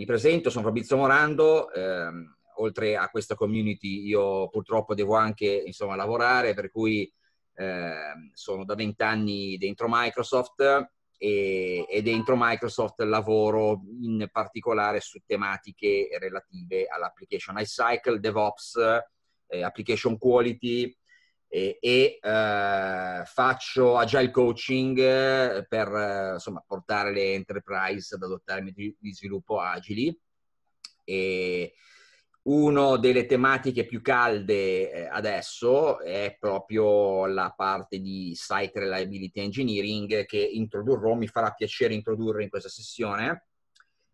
Mi presento, sono Fabrizio Morando, ehm, oltre a questa community io purtroppo devo anche insomma, lavorare, per cui eh, sono da vent'anni dentro Microsoft e, e, dentro Microsoft lavoro in particolare su tematiche relative all'application life cycle, DevOps, eh, application quality, e, e eh, faccio agile coaching eh, per eh, insomma, portare le enterprise ad adottare metodi di sviluppo agili. E una delle tematiche più calde eh, adesso è proprio la parte di Site Reliability Engineering che introdurrò, mi farà piacere introdurre in questa sessione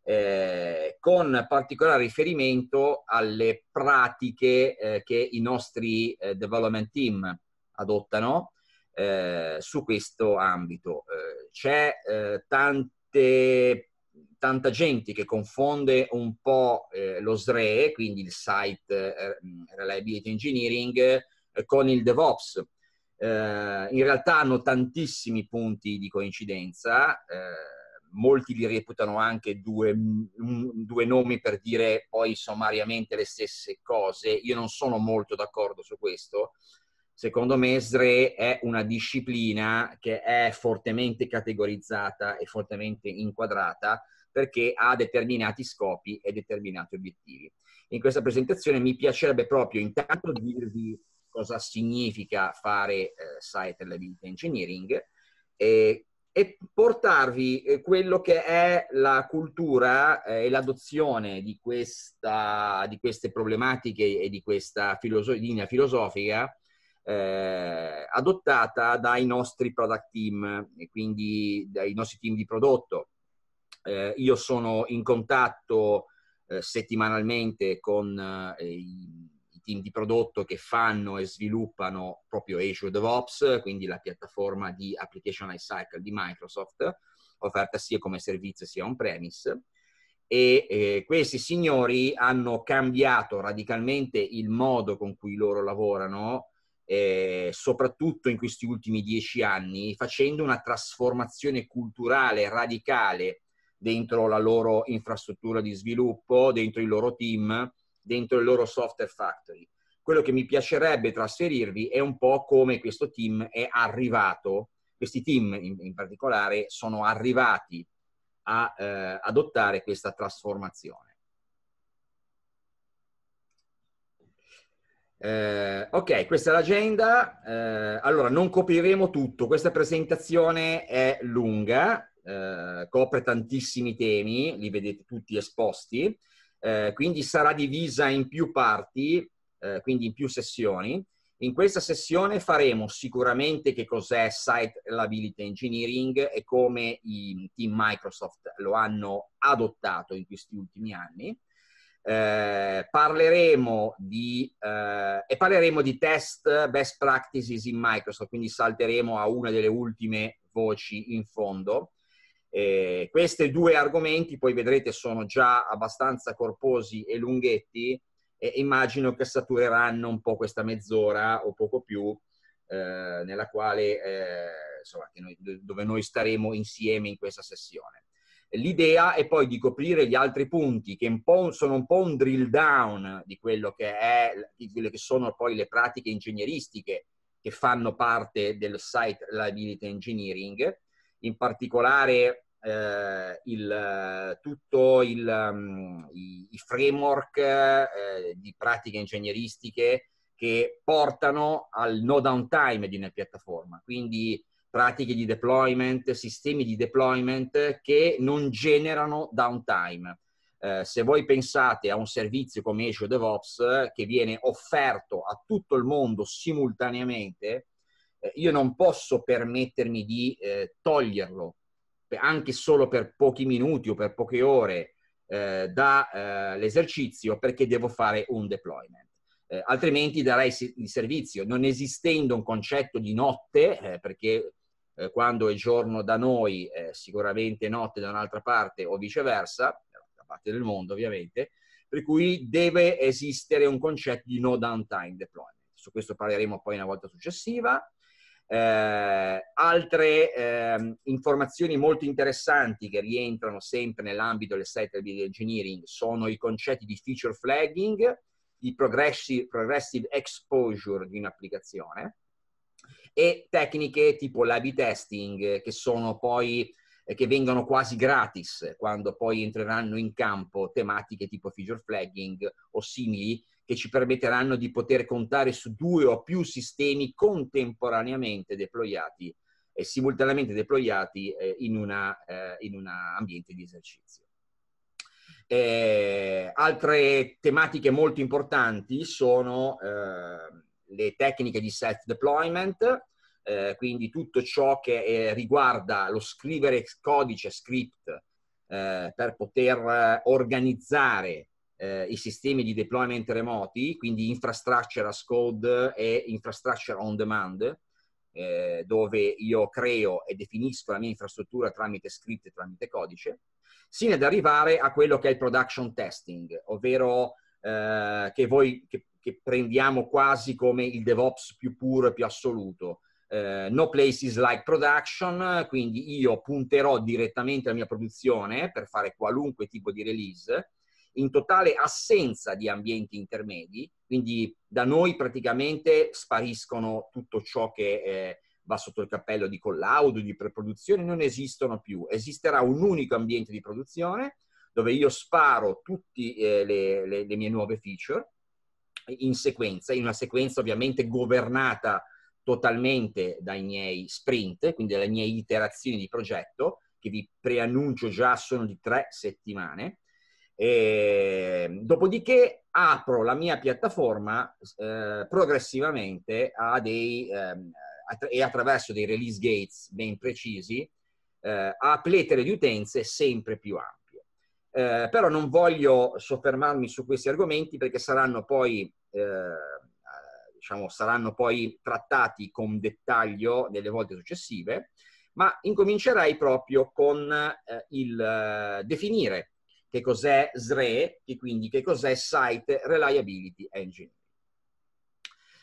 eh, con particolare riferimento alle pratiche eh, che i nostri eh, development team adottano eh, su questo ambito. Eh, c'è eh, tante, tanta gente che confonde un po' lo SRE, quindi il Site Reliability Engineering, con il DevOps. in realtà hanno tantissimi punti di coincidenza molti li reputano anche due, mm, due nomi per dire poi sommariamente le stesse cose. Io non sono molto d'accordo su questo. Secondo me SRE è una disciplina che è fortemente categorizzata e fortemente inquadrata perché ha determinati scopi e determinati obiettivi. In questa presentazione mi piacerebbe proprio intanto dirvi cosa significa fare eh, Site Reliability Engineering, e e portarvi eh, quello che è la cultura eh, e l'adozione di, questa, di queste problematiche e di questa filosof- linea filosofica eh, adottata dai nostri product team e quindi dai nostri team di prodotto. Eh, io sono in contatto eh, settimanalmente con eh, i team di prodotto che fanno e sviluppano proprio Azure DevOps, quindi la piattaforma di application lifecycle di Microsoft, offerta sia come servizio sia on-premise. E eh, questi signori hanno cambiato radicalmente il modo con cui loro lavorano, eh, soprattutto in questi ultimi dieci anni, facendo una trasformazione culturale radicale dentro la loro infrastruttura di sviluppo, dentro i loro team, dentro il loro software factory. Quello che mi piacerebbe trasferirvi è un po' come questo team è arrivato, questi team in, in particolare sono arrivati a eh, adottare questa trasformazione. Eh, ok, questa è l'agenda. Eh, allora, non copriremo tutto. Questa presentazione è lunga, eh, copre tantissimi temi, li vedete tutti esposti. Eh, quindi sarà divisa in più parti, eh, quindi in più sessioni. In questa sessione faremo sicuramente che cos'è Site Reliability Engineering e come i team Microsoft lo hanno adottato in questi ultimi anni. Eh, parleremo, di, eh, e parleremo di test best practices in Microsoft, quindi salteremo a una delle ultime voci in fondo. Eh, questi due argomenti, poi vedrete, sono già abbastanza corposi e lunghetti e immagino che satureranno un po' questa mezz'ora o poco più, eh, nella quale, eh, insomma, noi, dove noi staremo insieme in questa sessione. L'idea è poi di coprire gli altri punti che un po', sono un po' un drill down di, quello che è, di quelle che sono poi le pratiche ingegneristiche che fanno parte del site liability engineering in particolare eh, il, eh, tutto il, um, i, i, framework eh, di pratiche ingegneristiche che portano al no downtime di una piattaforma, quindi pratiche di deployment, sistemi di deployment che non generano downtime. Eh, se voi pensate a un servizio come Azure DevOps eh, che viene offerto a tutto il mondo simultaneamente, eh, io non posso permettermi di toglierlo anche solo per pochi minuti o per poche ore eh, dall'esercizio eh, perché devo fare un deployment. Eh, altrimenti darei il servizio, non esistendo un concetto di notte, eh, perché eh, quando è giorno da noi è eh, sicuramente notte da un'altra parte o viceversa, da parte del mondo ovviamente, per cui deve esistere un concetto di no downtime deployment. Su questo parleremo poi una volta successiva. Eh, altre eh, informazioni molto interessanti che rientrano sempre nell'ambito del site di engineering sono i concetti di feature flagging, di progressive, progressive exposure di un'applicazione e tecniche tipo l'AB testing che sono poi eh, che vengono quasi gratis quando poi entreranno in campo tematiche tipo feature flagging o simili che ci permetteranno di poter contare su due o più sistemi contemporaneamente deployati e simultaneamente deployati eh, in, una, eh, in un ambiente di esercizio. Eh, altre tematiche molto importanti sono eh, le tecniche di self-deployment, eh, quindi tutto ciò che eh, riguarda lo scrivere codice script per poter organizzare eh, i sistemi di deployment remoti, quindi infrastructure as code e infrastructure on demand, eh, dove io creo e definisco la mia infrastruttura tramite script e tramite codice, sino ad arrivare a quello che è il production testing, ovvero eh, che, voi, che, che prendiamo quasi come il DevOps più puro e più assoluto. Uh, no places like production, quindi io punterò direttamente alla mia produzione per fare qualunque tipo di release in totale assenza di ambienti intermedi, quindi da noi praticamente spariscono tutto ciò che eh, va sotto il cappello di collaudo, di preproduzione, non esistono più. Esisterà un unico ambiente di produzione dove io sparo tutte eh, le, le, le mie nuove feature in sequenza, in una sequenza ovviamente governata totalmente dai miei sprint, quindi dalle mie iterazioni di progetto, che vi preannuncio già sono di tre settimane, e, ehm, dopodiché apro la mia piattaforma eh, progressivamente a dei, ehm, attra- e attraverso dei release gates ben precisi eh, a pletere di utenze sempre più ampie. Eh, però non voglio soffermarmi su questi argomenti perché saranno poi, eh, diciamo, saranno poi trattati con dettaglio nelle volte successive, ma incomincerai proprio con eh, il eh, definire che cos'è SRE e quindi che cos'è Site Reliability Engine.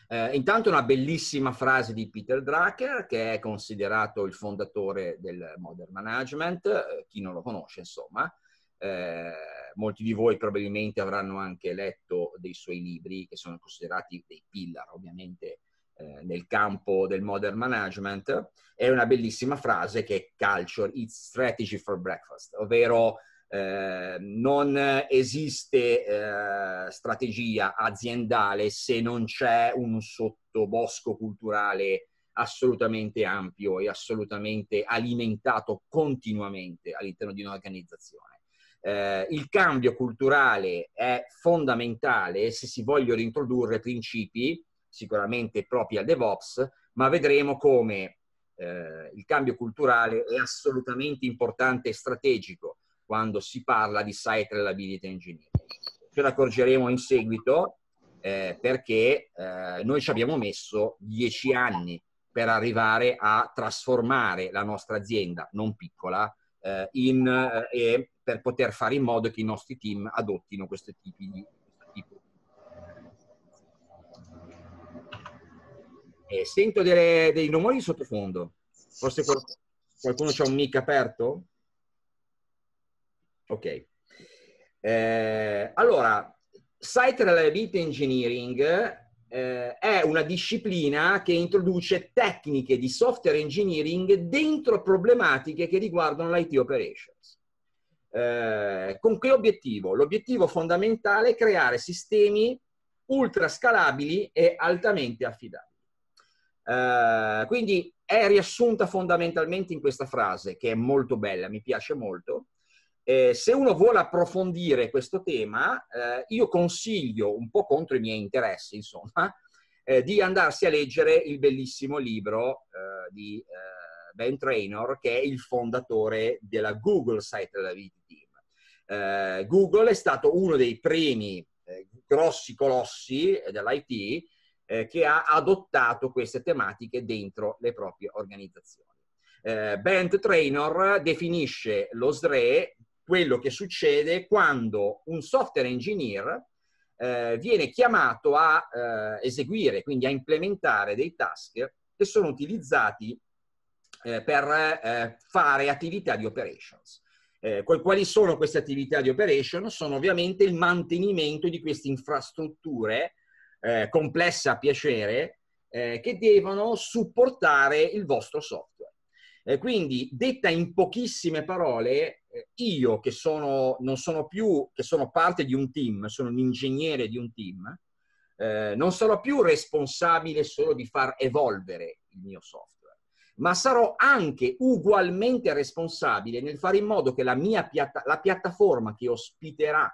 Eh, intanto una bellissima frase di Peter Drucker, che è considerato il fondatore del Modern Management, eh, chi non lo conosce insomma. Eh, molti di voi probabilmente avranno anche letto dei suoi libri, che sono considerati dei pillar ovviamente eh, nel campo del Modern Management. È una bellissima frase che è Culture, It's Strategy for Breakfast, ovvero eh, non esiste eh, strategia aziendale se non c'è un sottobosco culturale assolutamente ampio e assolutamente alimentato continuamente all'interno di un'organizzazione. Eh, il cambio culturale è fondamentale se si vogliono introdurre principi sicuramente propri al DevOps, ma vedremo come eh, il cambio culturale è assolutamente importante e strategico quando si parla di site reliability engineering. Ce ne accorgeremo in seguito eh, perché eh, noi ci abbiamo messo dieci anni per arrivare a trasformare la nostra azienda, non piccola, eh, in, eh, e per poter fare in modo che i nostri team adottino questo tipo di... Tipo. sento delle, dei rumori di sottofondo. Forse qualcuno, qualcuno ha un mic aperto? Ok. Eh, allora, Site Reliability Engineering eh, è una disciplina che introduce tecniche di software engineering dentro problematiche che riguardano l'IT operations. Eh, con che obiettivo? L'obiettivo fondamentale è creare sistemi ultra scalabili e altamente affidabili. Eh, quindi è riassunta fondamentalmente in questa frase, che è molto bella, mi piace molto, eh, se uno vuole approfondire questo tema, eh, io consiglio, un po' contro i miei interessi, insomma, eh, di andarsi a leggere il bellissimo libro eh, di eh, Ben Trainor, che è il fondatore della Google Site Scientific Team. Eh, Google è stato uno dei primi grossi colossi dell'IT che ha adottato queste tematiche dentro le proprie organizzazioni. Eh, Bent Trainor definisce lo SRE quello che succede quando un software engineer eh, viene chiamato a eh, eseguire, quindi a implementare dei task che sono utilizzati eh, per eh, fare attività di operations. Eh, quali sono queste attività di operation? Sono ovviamente il mantenimento di queste infrastrutture eh, complesse a piacere che devono supportare il vostro software. Eh, quindi, detta in pochissime parole, eh, io che sono, non sono più, che sono parte di un team, sono un ingegnere di un team, eh, non sarò più responsabile solo di far evolvere il mio software, ma sarò anche ugualmente responsabile nel fare in modo che la mia piatta- la piattaforma che ospiterà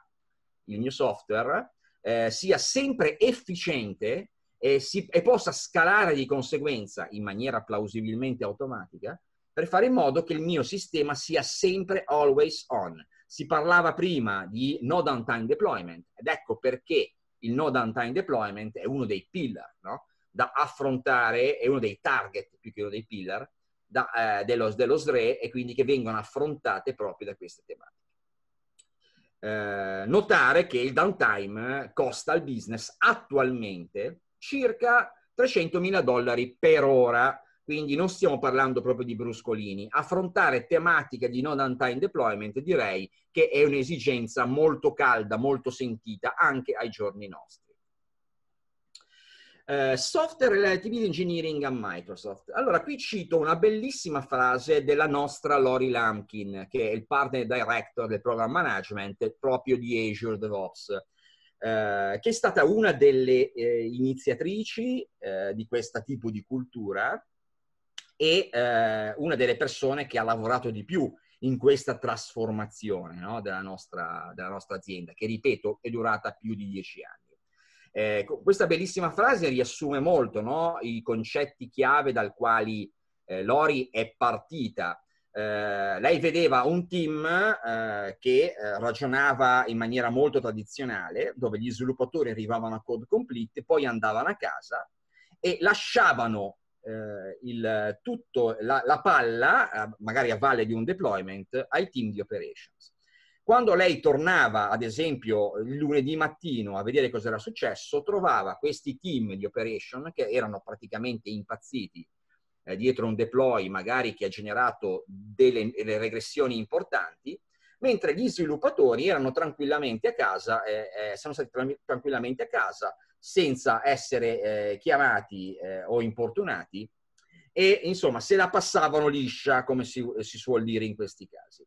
il mio software eh, sia sempre efficiente e, si, e, possa scalare di conseguenza in maniera plausibilmente automatica per fare in modo che il mio sistema sia sempre always on. Si parlava prima di no downtime deployment ed ecco perché il no downtime deployment è uno dei pillar no? da affrontare, è uno dei target più che uno dei pillar da, eh, dello, dello SRE e quindi che vengono affrontate proprio da queste tematiche. Eh, notare che il downtime costa al business attualmente circa 300.000 dollari per ora quindi non stiamo parlando proprio di bruscolini. Affrontare tematiche di non on deployment direi che è un'esigenza molto calda, molto sentita anche ai giorni nostri. Eh, software Relativity Engineering a Microsoft. Allora, qui cito una bellissima frase della nostra Lori Lampkin, che è il partner director del program management proprio di Azure DevOps. Eh, che è stata una delle eh, iniziatrici eh, di questo tipo di cultura e eh, una delle persone che ha lavorato di più in questa trasformazione no, della, nostra, della, nostra, azienda, che ripeto è durata più di dieci anni. Eh, questa bellissima frase riassume molto no, i concetti chiave dal quali eh, Lori è partita. Eh, lei vedeva un team eh, che eh, ragionava in maniera molto tradizionale, dove gli sviluppatori arrivavano a code complete, poi andavano a casa e lasciavano eh, il, tutto, la, la palla, eh, magari a valle di un deployment, ai team di operations. Quando lei tornava, ad esempio, lunedì mattino a vedere cosa era successo, trovava questi team di operation che erano praticamente impazziti eh, dietro un deploy magari che ha generato delle, delle regressioni importanti mentre gli sviluppatori erano tranquillamente a casa, eh, eh, sono stati tranquillamente a casa senza essere eh, chiamati eh, o importunati e insomma se la passavano liscia come si, si suol dire in questi casi.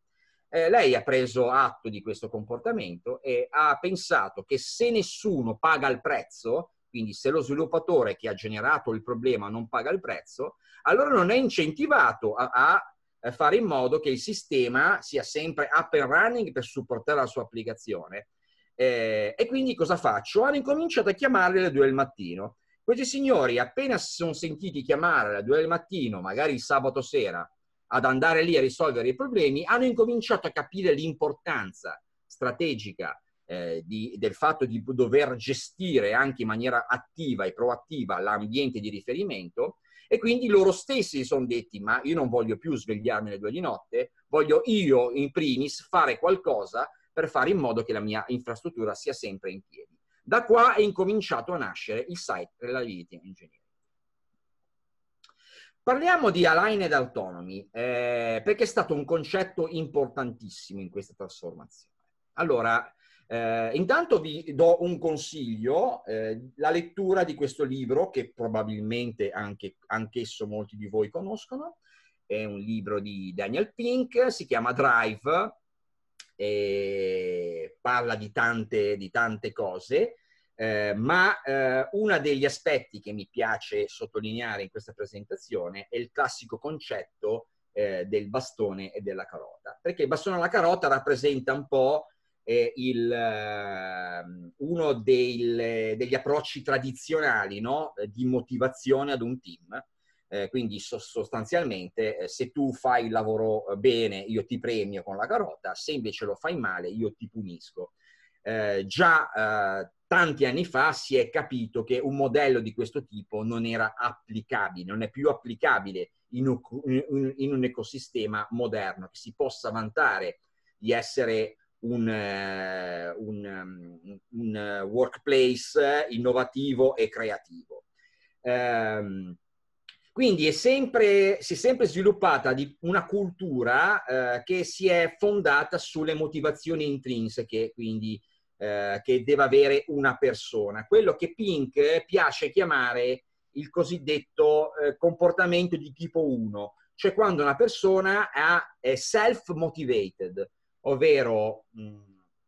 Eh, lei ha preso atto di questo comportamento e ha pensato che se nessuno paga il prezzo, quindi se lo sviluppatore che ha generato il problema non paga il prezzo, allora non è incentivato a, a eh, fare in modo che il sistema sia sempre up and running per supportare la sua applicazione. Eh, e quindi cosa faccio? Hanno incominciato a chiamarli alle 2 del mattino. Questi signori, appena si sono sentiti chiamare alle 2 del mattino, magari il sabato sera, ad andare lì a risolvere i problemi, hanno incominciato a capire l'importanza strategica eh, di, del fatto di dover gestire anche in maniera attiva e proattiva l'ambiente di riferimento e quindi loro stessi si sono detti, ma io non voglio più svegliarmi alle due di notte, voglio io in primis fare qualcosa per fare in modo che la mia infrastruttura sia sempre in piedi. Da qua è incominciato a nascere il site Reliability Engineering. Parliamo di aligned autonomy, eh, perché è stato un concetto importantissimo in questa trasformazione. Allora, eh, intanto vi do un consiglio, eh, la lettura di questo libro che probabilmente anche, anch'esso molti di voi conoscono, è un libro di Daniel Pink, si chiama Drive, e parla di tante, di tante cose, eh, ma eh, uno degli aspetti che mi piace sottolineare in questa presentazione è il classico concetto eh, del bastone e della carota, perché il bastone e la carota rappresenta un po' eh, il, ehm, uno del, degli approcci tradizionali no? Eh, di motivazione ad un team. Eh, quindi sostanzialmente eh, se tu fai il lavoro eh, bene io ti premio con la carota, se invece lo fai male io ti punisco. Eh, già eh, tanti anni fa si è capito che un modello di questo tipo non era applicabile, non è più applicabile in un, in un ecosistema moderno, che si possa vantare di essere un, eh, un, ehm, un eh, workplace innovativo e creativo. Ehm, quindi è sempre, si è sempre sviluppata una cultura eh, che si è fondata sulle motivazioni intrinseche, quindi che deve avere una persona. Quello che Pink piace chiamare il cosiddetto comportamento di tipo 1, cioè quando una persona è self-motivated, ovvero mh, mm,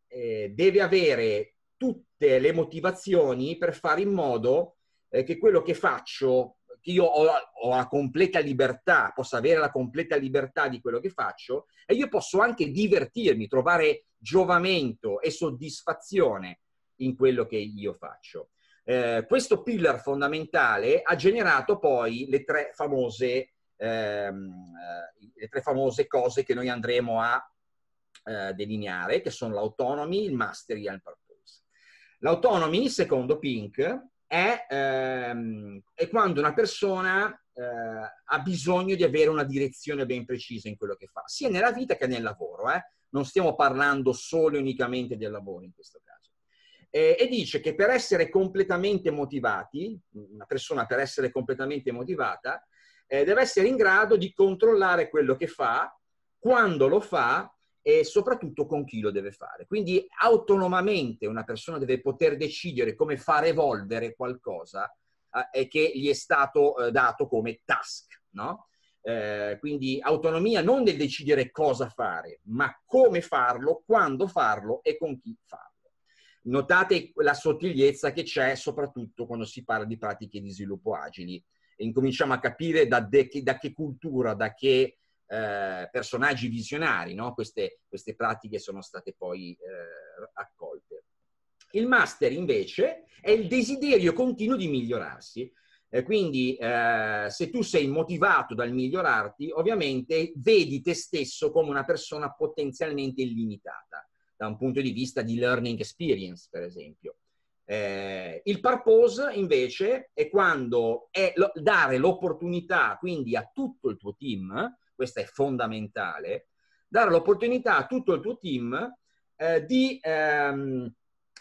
eh, deve avere tutte le motivazioni per fare in modo eh, che quello che faccio, che io ho la, ho la completa libertà, possa avere la completa libertà di quello che faccio e io posso anche divertirmi, trovare giovamento e soddisfazione in quello che io faccio. Eh, questo pillar fondamentale ha generato poi le tre famose, ehm, eh, le tre famose cose che noi andremo a eh, delineare, che sono l'autonomy, il mastery e il purpose. L'autonomy, secondo Pink, è, ehm, è quando una persona eh, ha bisogno di avere una direzione ben precisa in quello che fa, sia nella vita che nel lavoro. Eh? Non stiamo parlando solo e unicamente del lavoro in questo caso. e dice che per essere completamente motivati, una persona per essere completamente motivata, eh, deve essere in grado di controllare quello che fa, quando lo fa e soprattutto con chi lo deve fare. Quindi autonomamente una persona deve poter decidere come far evolvere qualcosa eh, che gli è stato eh, dato come task, no? eh, quindi autonomia non del decidere cosa fare, ma come farlo, quando farlo e con chi farlo. Notate la sottigliezza che c'è soprattutto quando si parla di pratiche di sviluppo agili. E incominciamo a capire da, de- da che cultura, da che eh, personaggi visionari, no? queste, queste, pratiche sono state poi eh, accolte. Il master invece è il desiderio continuo di migliorarsi, eh, quindi eh, se tu sei motivato dal migliorarti, ovviamente vedi te stesso come una persona potenzialmente illimitata da un punto di vista di learning experience, per esempio. Eh, il purpose invece è quando è lo, dare l'opportunità quindi a tutto il tuo team questo è fondamentale, dare l'opportunità a tutto il tuo team eh, di, ehm,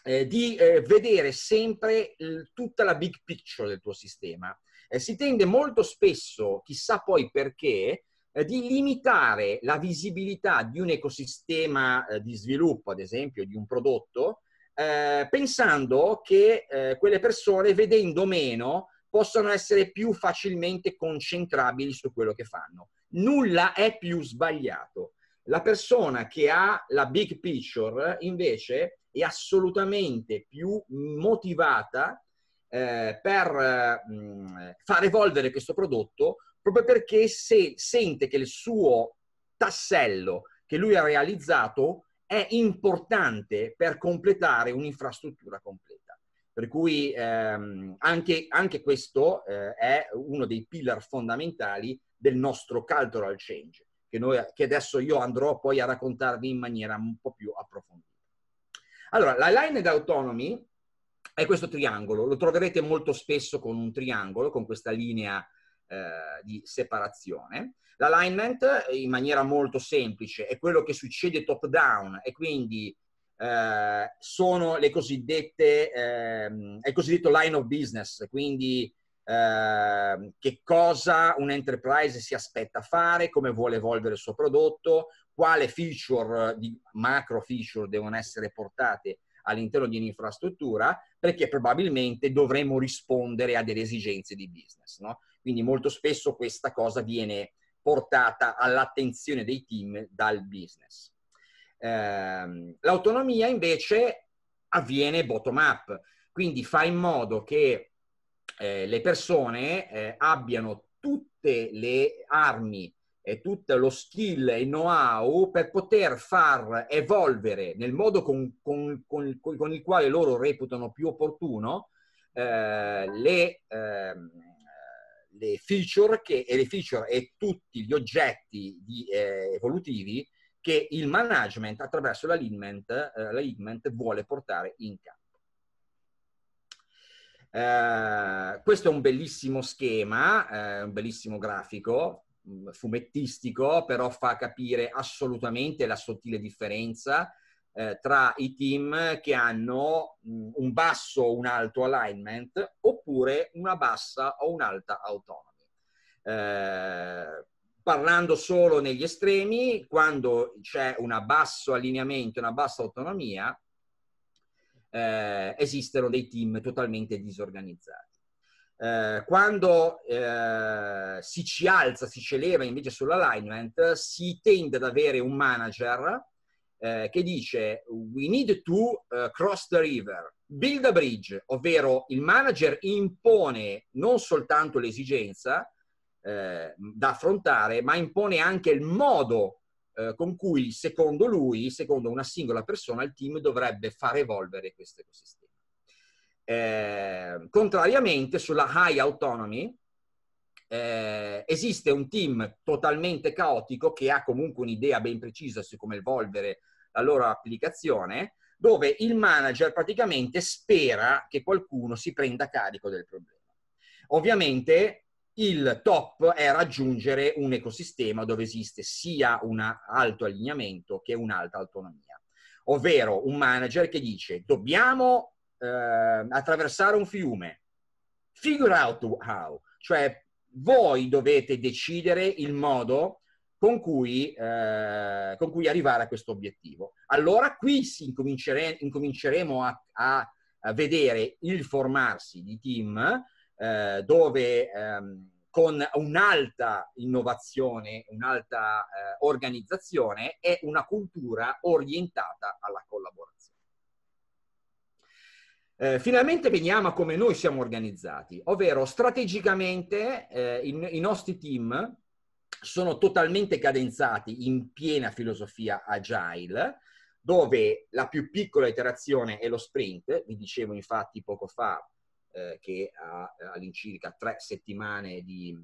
eh, di eh, vedere sempre il, tutta la big picture del tuo sistema. Eh, si tende molto spesso, chissà poi perché, eh, di limitare la visibilità di un ecosistema eh, di sviluppo, ad esempio, di un prodotto, pensando che quelle persone, vedendo meno, possano essere più facilmente concentrabili su quello che fanno nulla è più sbagliato. La persona che ha la big picture invece è assolutamente più motivata eh, per eh, far evolvere questo prodotto proprio perché se sente che il suo tassello che lui ha realizzato è importante per completare un'infrastruttura completa. Per cui ehm, anche, anche, questo eh, è uno dei pillar fondamentali del nostro cultural change, che, noi, che adesso io andrò poi a raccontarvi in maniera un po' più approfondita. Allora, la line autonomy è questo triangolo, lo troverete molto spesso con un triangolo, con questa linea eh, di separazione. L'alignment, in maniera molto semplice, è quello che succede top down e quindi eh, sono le cosiddette, eh, è il cosiddetto line of business, quindi Ehm, che cosa un'enterprise si aspetta a fare, come vuole evolvere il suo prodotto, quale feature, di, macro feature devono essere portate all'interno di un'infrastruttura, perché probabilmente dovremo rispondere a delle esigenze di business. No? Quindi molto spesso questa cosa viene portata all'attenzione dei team dal business. Ehm, l'autonomia invece avviene bottom up, quindi fa in modo che eh, le persone eh, abbiano tutte le armi e tutto lo skill e know-how per poter far evolvere nel modo con, con, con, con il quale loro reputano più opportuno eh, le, ehm, le, feature che, e le feature e tutti gli oggetti di, eh, evolutivi che il management attraverso la Ligment, eh, la Ligment vuole portare in campo. Eh, questo è un bellissimo schema, eh, un bellissimo grafico, mm, fumettistico, però fa capire assolutamente la sottile differenza eh, tra i team che hanno mh, mm, un basso o un alto alignment oppure una bassa o un'alta autonomy. Eh, parlando solo negli estremi, quando c'è un basso allineamento e una bassa autonomia, eh, esistono dei team totalmente disorganizzati. Eh, quando eh, si ci alza, si ci eleva invece sull'alignment, si tende ad avere un manager eh, che dice we need to uh, cross the river, build a bridge, ovvero il manager impone non soltanto l'esigenza, eh, da affrontare, ma impone anche il modo eh, con cui, secondo lui, secondo una singola persona, il team dovrebbe far evolvere questo ecosistema. Eh, contrariamente, sulla high autonomy, eh, esiste un team totalmente caotico che ha comunque un'idea ben precisa su come evolvere la loro applicazione, dove il manager praticamente spera che qualcuno si prenda carico del problema. Ovviamente il top è raggiungere un ecosistema dove esiste sia un alto allineamento che un'alta autonomia. Ovvero un manager che dice dobbiamo eh, attraversare un fiume, figure out how, cioè voi dovete decidere il modo con cui, eh, con cui arrivare a questo obiettivo. Allora qui incomincere, incominceremo a, a, vedere il formarsi di team eh, dove ehm, con un'alta innovazione, un'alta eh, organizzazione e una cultura orientata alla collaborazione. Eh, finalmente veniamo a come noi siamo organizzati, ovvero strategicamente eh, i, i nostri team sono totalmente cadenzati in piena filosofia agile, dove la più piccola iterazione è lo sprint, vi dicevo infatti poco fa eh, che ha eh, all'incirca tre settimane di,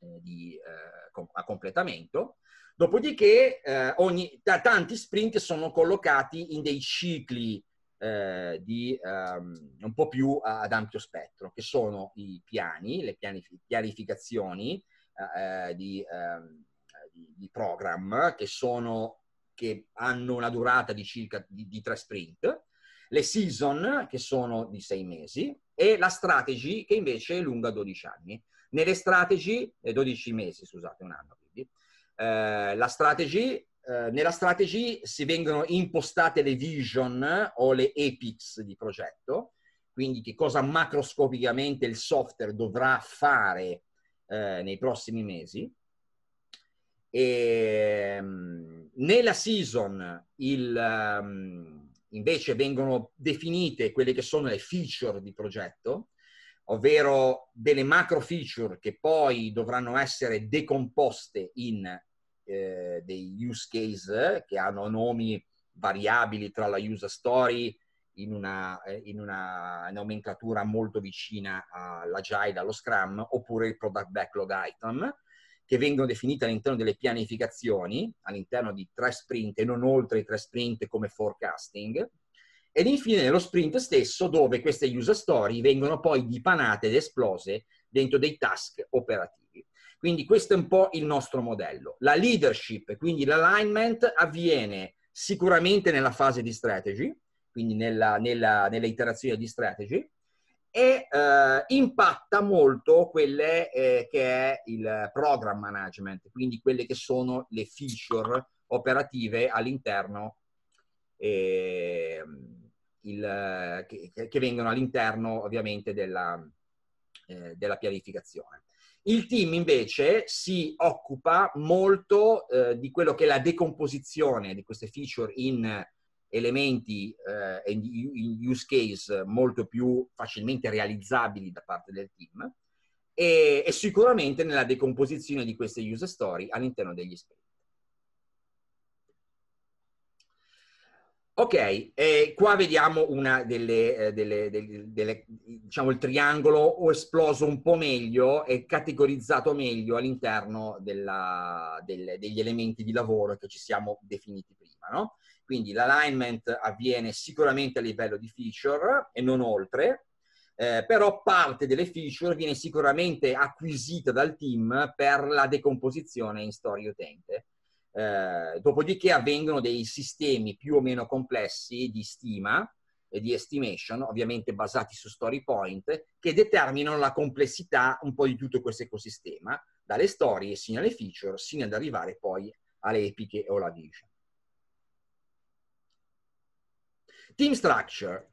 eh, di, eh, com- a completamento. Dopodiché ogni, t- tanti sprint sono collocati in dei cicli di, um, un po' più ad ampio spettro, che sono i piani, le pianif- pianificazioni di, ehm, di, di program, che sono che hanno una durata di circa di, di, tre sprint, le season che sono di sei mesi, e la strategy che invece è lunga 12 anni. Nelle strategy, eh, 12 mesi, scusate, un anno quindi, eh, la strategy Uh, nella strategy si vengono impostate le vision eh, o le epics di progetto, quindi che cosa macroscopicamente il software dovrà fare uh, nei prossimi mesi. E, ehm, nella season il, um, invece vengono definite quelle che sono le feature di progetto, ovvero delle macro feature che poi dovranno essere decomposte in eh, dei use case che hanno nomi variabili tra la user story in una, eh, in una nomenclatura molto vicina all'agile, allo scrum, oppure il product backlog item, che vengono definite all'interno delle pianificazioni, all'interno di tre sprint e non oltre i tre sprint come forecasting, ed infine nello sprint stesso dove queste user story vengono poi dipanate ed esplose dentro dei task operativi. Quindi questo è un po' il nostro modello. La leadership, quindi l'alignment, avviene sicuramente nella fase di strategy, quindi nella, nella, nelle iterazioni di strategy, e eh, impatta molto quelle eh, che è il program management, quindi quelle che sono le feature operative all'interno eh, il, che, che, vengono all'interno ovviamente della, eh, della, pianificazione. Il team invece si occupa molto eh, di quello che è la decomposizione di queste feature in elementi eh, use case molto più facilmente realizzabili da parte del team e, e sicuramente nella decomposizione di queste user story all'interno degli sprint. Ok, e qua vediamo una delle, eh, delle, delle, delle, diciamo il triangolo o esploso un po' meglio e categorizzato meglio all'interno degli elementi di lavoro che ci siamo definiti prima, no? Quindi l'alignment avviene sicuramente a livello di feature e non oltre, eh, però parte delle feature viene sicuramente acquisita dal team per la decomposizione in storia utente. Eh, dopodiché avvengono dei sistemi più o meno complessi di stima e di estimation, ovviamente basati su story point, che determinano la complessità un po' di tutto questo ecosistema, dalle storie sino alle feature, sino ad arrivare poi alle epiche o alla vision. Team structure.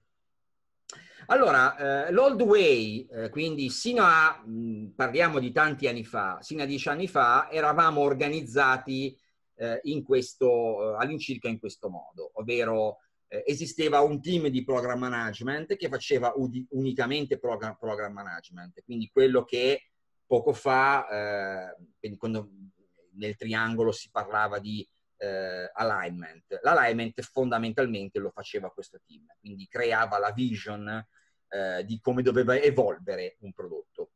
Allora, eh, l'old way, eh, quindi sino a, mh, mm, parliamo di tanti anni fa, sino a dieci anni fa, eravamo organizzati eh, in questo, eh, all'incirca in questo modo, ovvero eh, esisteva un team di program management che faceva udi- unicamente program, program, management, quindi quello che poco fa, eh, quando nel triangolo si parlava di eh, alignment. L'alignment fondamentalmente lo faceva questo team, quindi creava la vision eh, di come doveva evolvere un prodotto.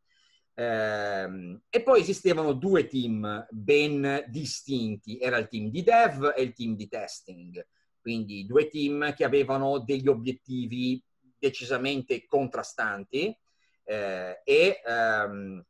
Eh, e poi esistevano due team ben distinti, era il team di dev e il team di testing, quindi due team che avevano degli obiettivi decisamente contrastanti eh, e ehm,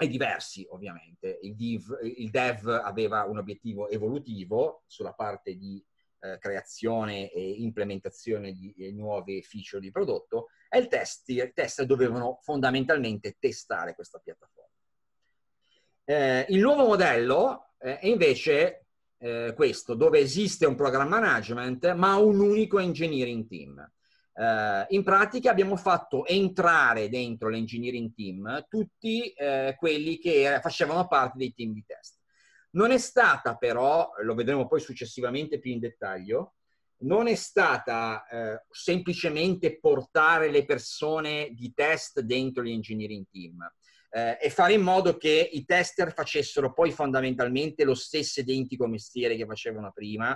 ai diversi ovviamente. Il, div, il, dev aveva un obiettivo evolutivo sulla parte di eh, creazione e implementazione di eh, nuove feature di prodotto e il test, il test dovevano fondamentalmente testare questa piattaforma. Eh, il nuovo modello eh, è invece eh, questo, dove esiste un program management ma un unico engineering team. Uh, in pratica abbiamo fatto entrare dentro l'engineering team tutti uh, quelli che facevano parte dei team di test. Non è stata però, lo vedremo poi successivamente più in dettaglio, non è stata uh, semplicemente portare le persone di test dentro l'engineering team. e fare in modo che i tester facessero poi fondamentalmente lo stesso identico mestiere che facevano prima,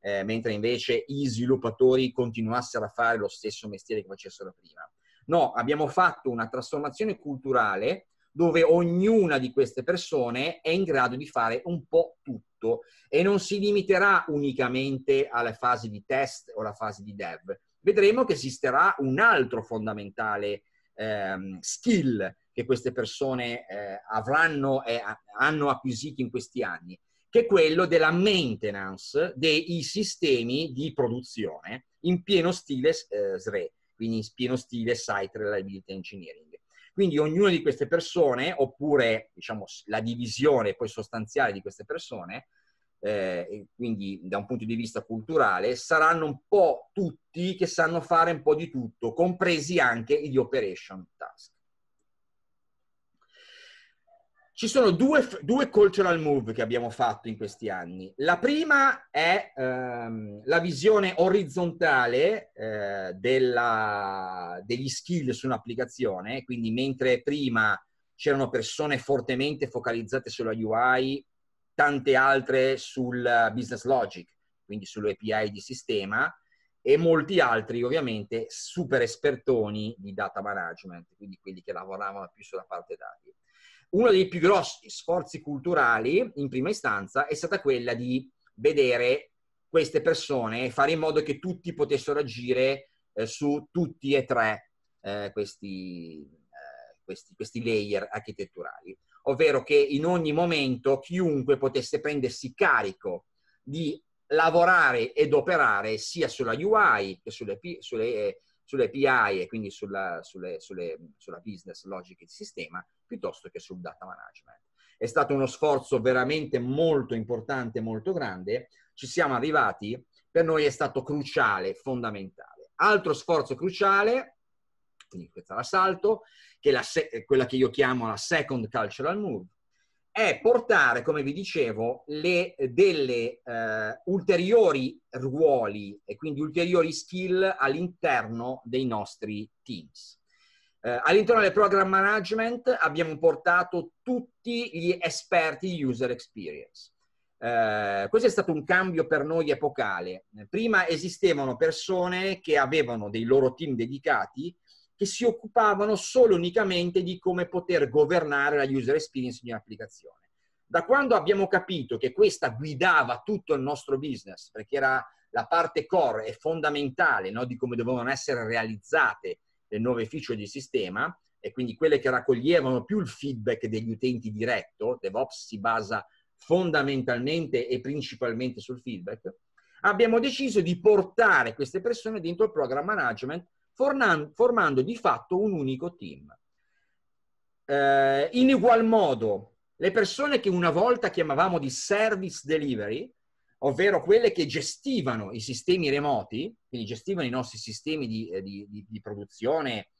eh, mentre invece i sviluppatori continuassero a fare lo stesso mestiere che facessero prima. No, abbiamo fatto una trasformazione culturale dove ognuna di queste persone è in grado di fare un po' tutto e non si limiterà unicamente alla fase di test o alla fase di dev. Vedremo che esisterà un altro fondamentale ehm, skill che queste persone eh, avranno e eh, hanno acquisito in questi anni, che è quello della maintenance dei sistemi di produzione in pieno stile eh, SRE, quindi in pieno stile Site Reliability Engineering. Quindi ognuna di queste persone, oppure diciamo, la divisione poi sostanziale di queste persone, eh, quindi da un punto di vista culturale, saranno un po' tutti che sanno fare un po' di tutto, compresi anche gli operation task. Ci sono due, due, cultural move che abbiamo fatto in questi anni. La prima è ehm, la visione orizzontale eh, della, degli skill su un'applicazione, quindi mentre prima c'erano persone fortemente focalizzate sulla UI, tante altre sul business logic, quindi sull'API di sistema, e molti altri ovviamente super espertoni di data management, quindi quelli che lavoravano più sulla parte dati uno dei più grossi sforzi culturali in prima istanza è stata quella di vedere queste persone e fare in modo che tutti potessero agire eh, su tutti e tre eh, questi, eh, questi, questi layer architetturali, ovvero che in ogni momento chiunque potesse prendersi carico di lavorare ed operare sia sulla UI che sulle, sulle, eh, sulle API e quindi sulla, sulle, sulla business logic di sistema, piuttosto che sul data management. È stato uno sforzo veramente molto importante, molto grande, ci siamo arrivati, per noi è stato cruciale, fondamentale. Altro sforzo cruciale, quindi questo è salto, che è se- quella che io chiamo la second cultural move, è portare, come vi dicevo, le, delle eh, ulteriori ruoli e quindi ulteriori skill all'interno dei nostri teams. Eh, all'interno del program management abbiamo portato tutti gli esperti di user experience. Eh, questo è stato un cambio per noi epocale. Prima esistevano persone che avevano dei loro team dedicati che si occupavano solo e unicamente di come poter governare la user experience di un'applicazione. Da quando abbiamo capito che questa guidava tutto il nostro business, perché era la parte core e fondamentale no, di come dovevano essere realizzate le nuove feature di sistema e quindi quelle che raccoglievano più il feedback degli utenti diretto, DevOps si basa fondamentalmente e principalmente sul feedback, abbiamo deciso di portare queste persone dentro il program management formando, di fatto un unico team. Eh, in ugual modo, le persone che una volta chiamavamo di service delivery ovvero quelle che gestivano i sistemi remoti, quindi gestivano i nostri sistemi di, eh, di, di produzione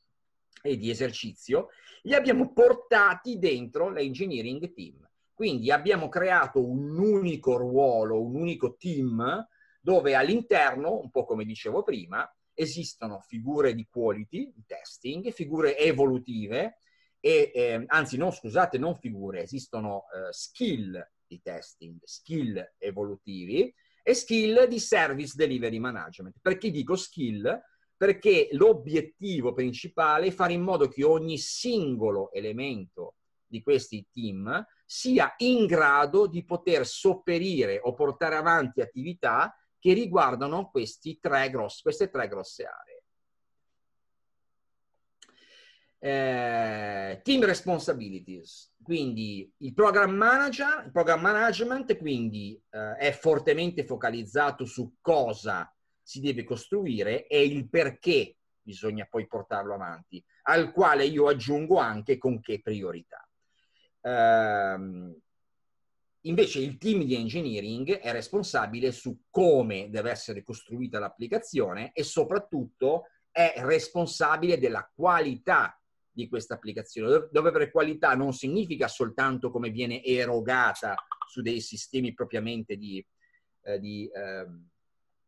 e di esercizio, li abbiamo portati dentro l'engineering team. Quindi abbiamo creato un unico ruolo, un unico team, dove all'interno, un po' come dicevo prima, esistono figure di quality, di testing, figure evolutive, e, eh, anzi no, scusate, non figure, esistono eh, skill di testing, skill evolutivi e skill di service delivery management. Perché dico skill? Perché l'obiettivo principale è fare in modo che ogni singolo elemento di questi team sia in grado di poter sopperire o portare avanti attività che riguardano tre grossi, queste tre grosse aree. Eh, team responsibilities, quindi il program manager, il program management quindi eh, è fortemente focalizzato su cosa si deve costruire e il perché bisogna poi portarlo avanti, al quale io aggiungo anche con che priorità. Eh, invece il team di engineering è responsabile su come deve essere costruita l'applicazione e soprattutto è responsabile della qualità di questa applicazione, dove per qualità non significa soltanto come viene erogata su dei sistemi propriamente di, eh, di, eh,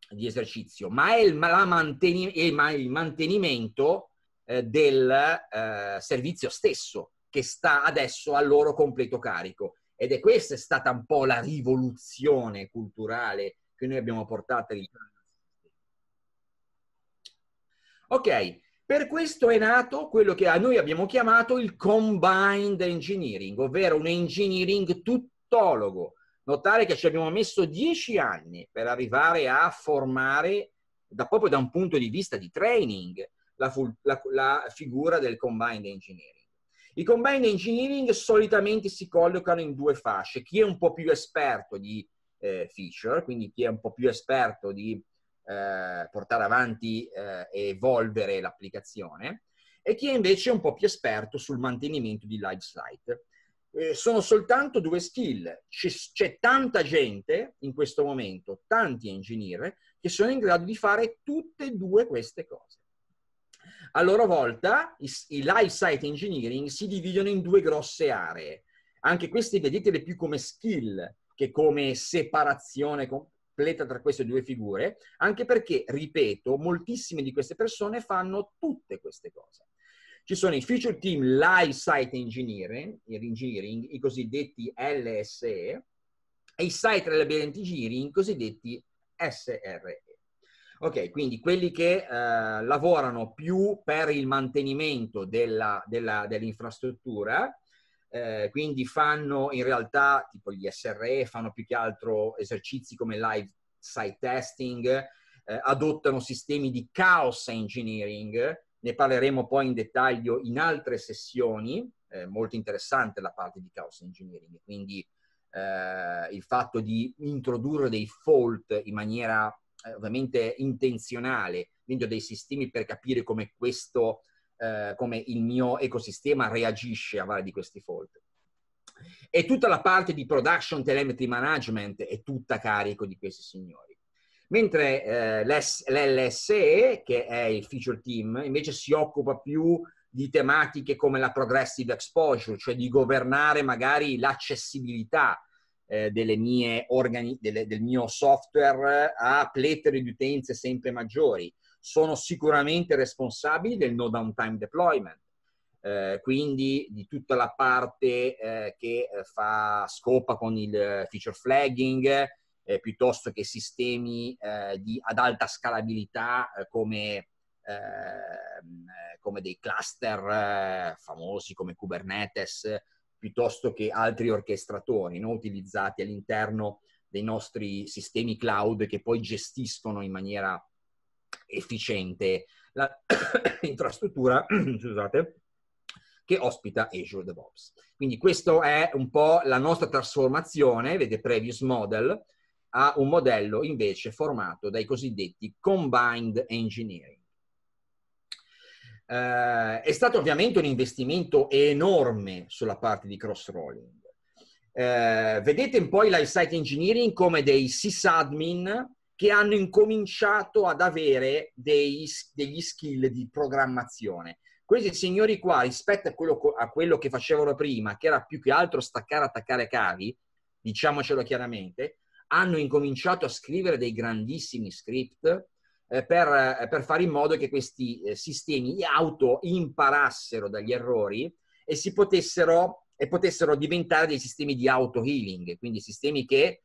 di esercizio, ma è il, ma manteni- il mantenimento eh, del eh, servizio stesso che sta adesso al loro completo carico. Ed è questa è stata un po' la rivoluzione culturale che noi abbiamo portato all'interno Ok, per questo è nato quello che noi abbiamo chiamato il combined engineering, ovvero un engineering tuttologo. Notare che ci abbiamo messo dieci anni per arrivare a formare, da, proprio da un punto di vista di training, la, la, la figura del combined engineering. I combined engineering solitamente si collocano in due fasce, chi è un po' più esperto di eh, feature, quindi chi è un po' più esperto di eh, portare avanti eh, e evolvere l'applicazione, e chi è invece un po' più esperto sul mantenimento di live site. Eh, sono soltanto due skill. C'è, c'è, tanta gente in questo momento, tanti engineer, che sono in grado di fare tutte e due queste cose. A loro volta i, i live site engineering si dividono in due grosse aree. Anche queste vedetele più come skill che come separazione completa tra queste due figure, anche perché, ripeto, moltissime di queste persone fanno tutte queste cose. Ci sono i Future team live site engineering, engineering i cosiddetti LSE, e i site reliability engineering, i cosiddetti SRE. Ok, quindi quelli che eh, lavorano più per il mantenimento della, della, dell'infrastruttura, eh, quindi fanno in realtà, tipo gli SRE, fanno più che altro esercizi come live site testing, eh, adottano sistemi di chaos engineering, ne parleremo poi in dettaglio in altre sessioni, eh, molto interessante la parte di chaos engineering, quindi eh, il fatto di introdurre dei fault in maniera eh, ovviamente intenzionale, quindi ho dei sistemi per capire come questo eh, come il mio ecosistema reagisce a vari di questi fault. E tutta la parte di production telemetry management è tutta a carico di questi signori. Mentre eh, l'LSE, che è il feature team, invece si occupa più di tematiche come la progressive exposure, cioè di governare magari l'accessibilità eh, organi- delle, del mio software a pletere di utenze sempre maggiori, sono sicuramente responsabili del no downtime deployment, eh, quindi di tutta la parte eh, che eh, fa scopa con il eh, feature flagging, eh, piuttosto che sistemi eh, di, ad alta scalabilità come, ehm, come, dei cluster famosi come Kubernetes, piuttosto che altri orchestratori no? utilizzati all'interno dei nostri sistemi cloud che poi gestiscono in maniera efficiente l'infrastruttura scusate, che ospita Azure DevOps. Quindi questa è un po' la nostra trasformazione, vede Previous Model, a un modello invece formato dai cosiddetti Combined Engineering. Eh, è stato ovviamente un investimento enorme sulla parte di cross-rolling. Eh, vedete un po' i life site engineering come dei sysadmin che hanno incominciato ad avere dei, degli skill di programmazione. Questi signori qua, rispetto a quello, a quello che facevano prima, che era più che altro staccare, attaccare cavi, diciamocelo chiaramente, hanno incominciato a scrivere dei grandissimi script eh, per, eh, per, fare in modo che questi eh, sistemi auto imparassero dagli errori e si potessero, e potessero diventare dei sistemi di auto healing, quindi sistemi che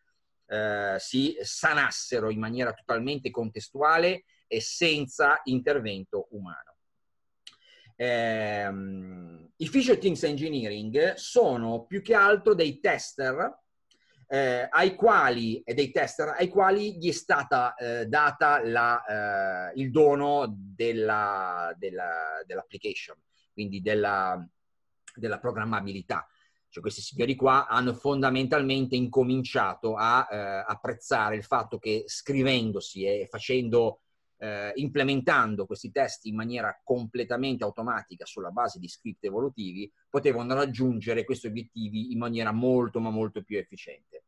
eh, si sanassero in maniera totalmente contestuale e senza intervento umano. Eh, I Fisher Teams Engineering sono più che altro dei tester eh, ai quali, dei tester ai quali gli è stata eh, data la, eh, il dono della, della, dell'application, quindi della, della programmabilità. Cioè questi signori qua hanno fondamentalmente incominciato a eh, apprezzare il fatto che scrivendosi e facendo, eh, implementando questi test in maniera completamente automatica sulla base di script evolutivi, potevano raggiungere questi obiettivi in maniera molto ma molto più efficiente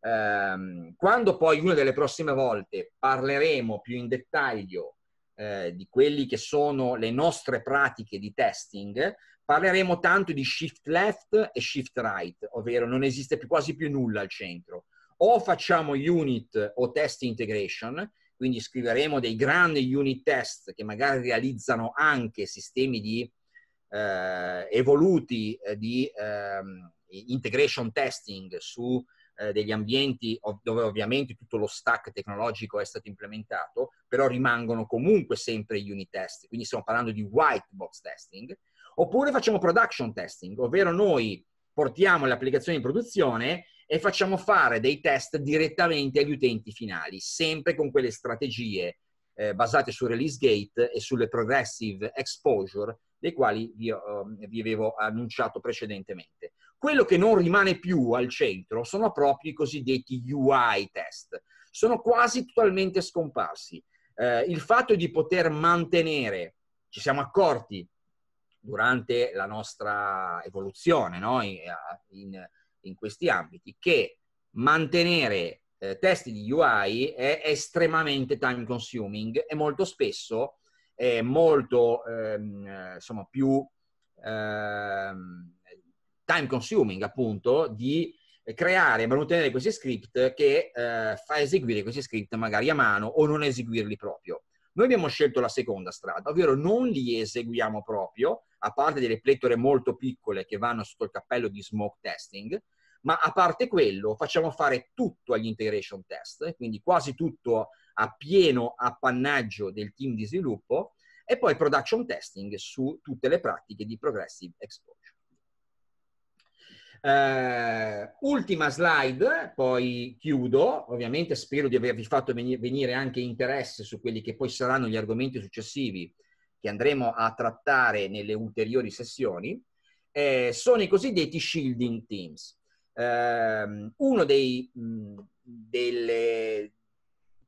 ehm, quando poi una delle prossime volte parleremo più in dettaglio eh, di quelle che sono le nostre pratiche di testing, Parleremo tanto di shift left e shift right, ovvero non esiste più, quasi più nulla al centro. O facciamo unit o test integration, quindi scriveremo dei grandi unit test che magari realizzano anche sistemi di eh, evoluti eh, di eh, integration testing su eh, degli ambienti dove ovviamente tutto lo stack tecnologico è stato implementato, però rimangono comunque sempre unit test, quindi stiamo parlando di white box testing Oppure facciamo production testing, ovvero noi portiamo le applicazioni in produzione e facciamo fare dei test direttamente agli utenti finali, sempre con quelle strategie eh, basate su release gate e sulle progressive exposure, dei quali vi, um, vi avevo annunciato precedentemente. Quello che non rimane più al centro sono proprio i cosiddetti UI test. Sono quasi totalmente scomparsi. Eh, il fatto di poter mantenere, ci siamo accorti durante la nostra evoluzione no? in, in, questi ambiti, che mantenere eh, testi di UI è estremamente time consuming e molto spesso è molto ehm, insomma, più ehm, time consuming appunto di creare e mantenere questi script che eh, fa eseguire questi script magari a mano o non eseguirli proprio. Noi abbiamo scelto la seconda strada, ovvero non li eseguiamo proprio, a parte delle plettore molto piccole che vanno sotto il cappello di smoke testing, ma a parte quello facciamo fare tutto agli integration test, quindi quasi tutto a pieno appannaggio del team di sviluppo, e poi production testing su tutte le pratiche di progressive exposure. Eh, ultima slide, poi chiudo. Ovviamente spero di avervi fatto venire anche interesse su quelli che poi saranno gli argomenti successivi che andremo a trattare nelle ulteriori sessioni. Eh, sono i cosiddetti shielding teams. Eh, uno dei, mh, delle,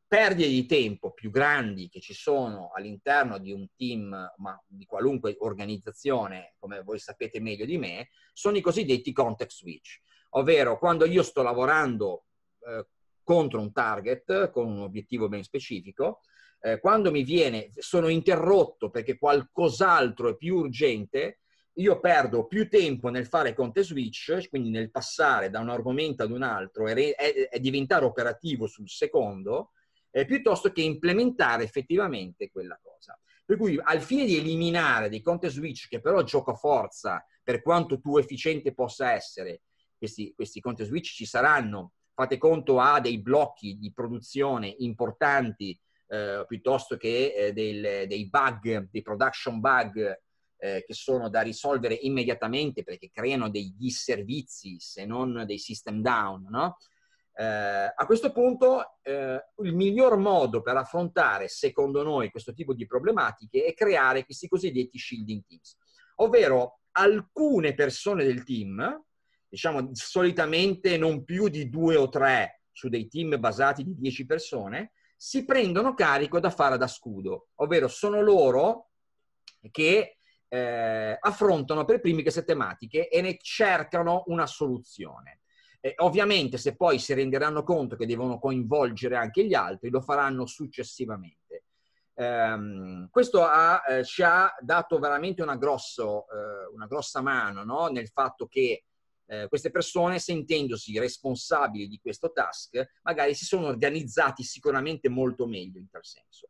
perdite di tempo più grandi che ci sono all'interno di un team, ma di qualunque organizzazione, come voi sapete meglio di me, sono i cosiddetti context switch, ovvero quando io sto lavorando eh, contro un target con un obiettivo ben specifico, eh, quando mi viene, sono interrotto perché qualcos'altro è più urgente, io perdo più tempo nel fare context switch, quindi nel passare da un argomento ad un altro e, re- e diventare operativo sul secondo, eh, piuttosto che implementare effettivamente quella cosa. Per cui al fine di eliminare dei contest switch che però gioca forza, per quanto tu efficiente possa essere, questi, questi contest switch ci saranno, fate conto a dei blocchi di produzione importanti eh, piuttosto che eh, del, dei bug, dei production bug eh, che sono da risolvere immediatamente perché creano dei disservizi se non dei system down, no? Eh, a questo punto eh, il miglior modo per affrontare, secondo noi, questo tipo di problematiche è creare questi cosiddetti shielding teams, ovvero alcune persone del team, diciamo solitamente non più di due o tre su dei team basati di dieci persone, si prendono carico da fare da scudo, ovvero sono loro che eh, affrontano per primi queste tematiche e ne cercano una soluzione. Eh, ovviamente se poi si renderanno conto che devono coinvolgere anche gli altri, lo faranno successivamente. Um, questo ha, eh, ci ha dato veramente una, grosso, eh, una grossa mano no? nel fatto che eh, queste persone, sentendosi responsabili di questo task, magari si sono organizzati sicuramente molto meglio in tal senso.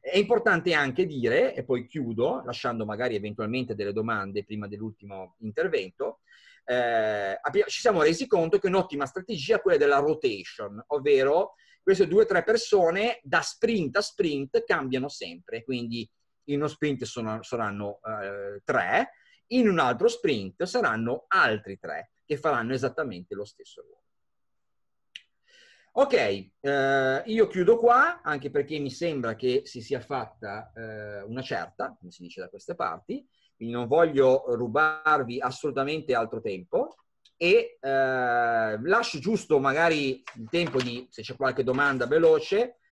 È importante anche dire, e poi chiudo, lasciando magari eventualmente delle domande prima dell'ultimo intervento, eh, ci siamo resi conto che un'ottima strategia è quella della rotation, ovvero queste due o tre persone da sprint a sprint cambiano sempre, quindi in uno sprint sono, saranno eh, tre, in un altro sprint saranno altri tre che faranno esattamente lo stesso ruolo. Ok, eh, io chiudo qua, anche perché mi sembra che si sia fatta eh, una certa, come si dice da queste parti quindi non voglio rubarvi assolutamente altro tempo e eh, lascio giusto magari il tempo di, se c'è qualche domanda veloce,